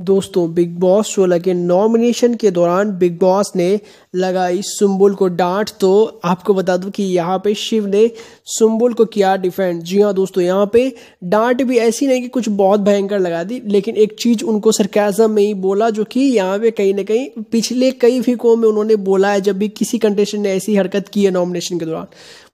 दोस्तों big boss सोलह के नॉमिनेशन के दौरान बिग बॉस ने लगाई सुम्बुल को डांट तो आपको बता दूं कि यहाँ पे शिव ने सुम्बुल को किया डिफेंड जी हाँ दोस्तों यहाँ पे डांट भी ऐसी नहीं कि कुछ बहुत भयंकर लगा दी लेकिन एक चीज़ उनको सरकैजम में ही बोला जो कि यहाँ पे कहीं ना कहीं पिछले कई फिकों में उन्होंने बोला है जब भी किसी कंटेस्टेंट ने ऐसी हरकत की है नॉमिनेशन के दौरान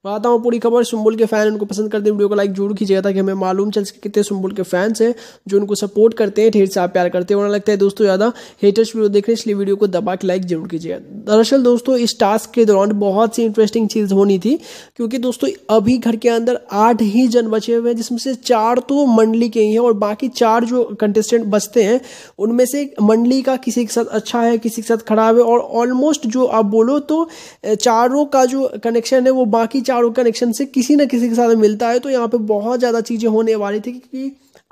बताता हूँ पूरी खबर सुम्बुल के फैन उनको पसंद करते हैं वीडियो को लाइक जरूर कीजिएगा ताकि हमें मालूम चल सके कितने सुम्बुल के फैंस हैं जो उनको सपोर्ट करते हैं ढेर से आप प्यार करते हैं करते होना लगता है दोस्तों ज़्यादा हेटर्स वीडियो देख रहे हैं इसलिए वीडियो को दबा के लाइक जरूर कीजिएगा दरअसल दोस्तों इस टास्क के दौरान बहुत सी इंटरेस्टिंग चीज़ होनी थी क्योंकि दोस्तों अभी घर के अंदर आठ ही जन बचे हुए हैं जिसमें से चार तो मंडली के ही हैं और बाकी चार जो कंटेस्टेंट बचते हैं उनमें से मंडली का किसी के साथ अच्छा है किसी के साथ खराब है और ऑलमोस्ट जो आप बोलो तो चारों का जो कनेक्शन है वो बाकी चारों कनेक्शन से किसी न किसी के साथ मिलता है तो यहाँ पर बहुत ज़्यादा चीज़ें होने वाली थी कि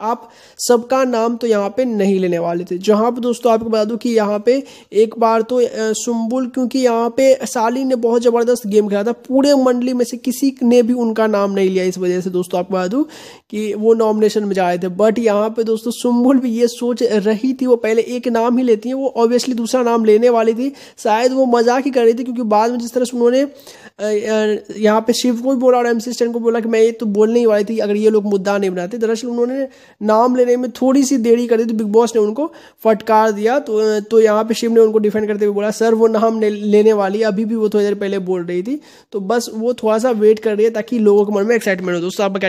आप सबका नाम तो यहाँ पर नहीं लेने वाले वाले थे जहाँ पर दोस्तों आपको बता दूँ कि यहाँ पे एक बार तो सुम्बुल क्योंकि यहाँ पे साली ने बहुत ज़बरदस्त गेम खेला था पूरे मंडली में से किसी ने भी उनका नाम नहीं लिया इस वजह से दोस्तों आपको बता दूँ कि वो नॉमिनेशन में जा रहे थे बट यहाँ पर दोस्तों सुम्बुल भी ये सोच रही थी वो पहले एक नाम ही लेती हैं वो ऑब्वियसली दूसरा नाम लेने वाली थी शायद वो मजाक ही कर रही थी क्योंकि बाद में जिस तरह से उन्होंने यहाँ पे शिव को भी बोला और एम स्टैंड को बोला कि मैं ये तो बोलने ही वाली थी अगर ये लोग मुद्दा नहीं बनाते दरअसल उन्होंने नाम लेने में थोड़ी सी देरी कर दी तो बिग बॉस ने उनको को फटकार दिया तो तो यहाँ पे शिव ने उनको डिफेंड करते हुए बोला सर वो नाम लेने वाली अभी भी वो थोड़ी देर पहले बोल रही थी तो बस वो थोड़ा सा वेट कर रही है ताकि लोगों के मन में एक्साइटमेंट हो दोस्तों आप क्या